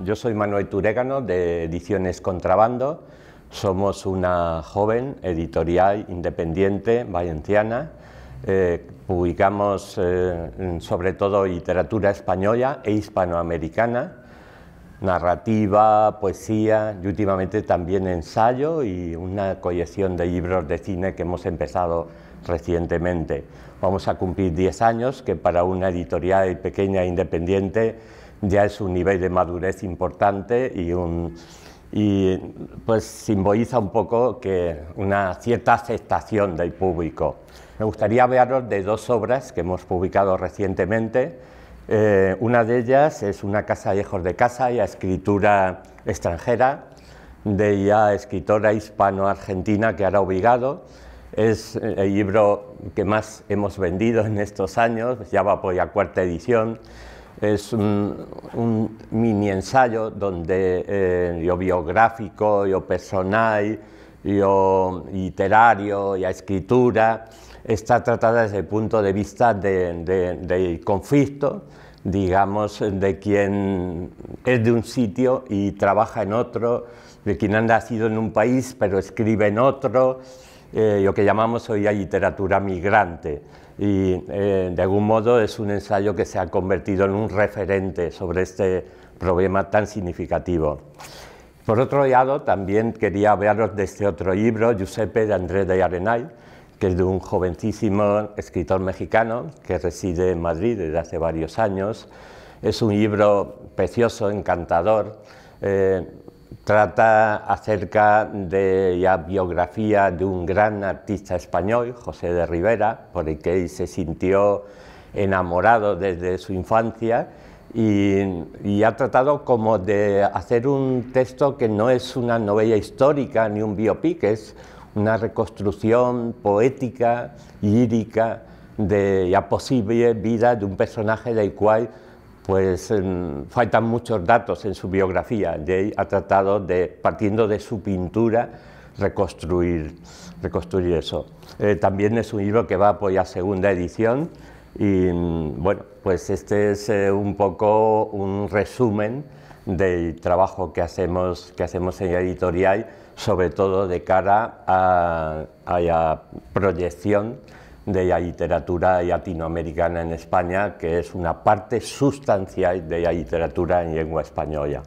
Yo soy Manuel Turégano de Ediciones Contrabando. Somos una joven editorial independiente valenciana. Eh, publicamos eh, sobre todo literatura española e hispanoamericana, narrativa, poesía y últimamente también ensayo y una colección de libros de cine que hemos empezado recientemente. Vamos a cumplir 10 años, que para una editorial pequeña e independiente ya es un nivel de madurez importante y, y pues simboliza un poco que una cierta aceptación del público. Me gustaría hablaros de dos obras que hemos publicado recientemente. Eh, una de ellas es Una casa lejos de casa y a escritura extranjera de la escritora hispano-argentina que hará Obligado. Es eh, el libro que más hemos vendido en estos años, ya va por la cuarta edición es un, mini ensayo donde eh, yo biográfico, yo personal, yo literario, y escritura, está tratada desde el punto de vista del de, conflicto, digamos, de quien es de un sitio y trabaja en otro, de quien ha nacido en un país pero escribe en otro, eh, lo que llamamos hoy la literatura migrante y eh, de algún modo es un ensayo que se ha convertido en un referente sobre este problema tan significativo. Por otro lado, también quería hablaros de este otro libro, Giuseppe de Andrés de Arenay, que es de un jovencísimo escritor mexicano que reside en Madrid desde hace varios años. Es un libro precioso, encantador, eh, trata acerca de la biografía de un gran artista español, José de Rivera, por el que se sintió enamorado desde su infancia y, ha tratado como de hacer un texto que no es una novela histórica ni un biopic, es una reconstrucción poética, lírica de la posible vida de un personaje del cual pues em, faltan muchos datos en su biografía. Jay ha tratado de, partiendo de su pintura, reconstruir, reconstruir eso. Eh, también es un libro que va a la segunda edición y mm, bueno, pues este es eh, un poco un resumen del trabajo que hacemos, que hacemos en la editorial, sobre todo de cara a la proyección de la literatura latinoamericana en España, que es una parte sustancial de la literatura en lengua española.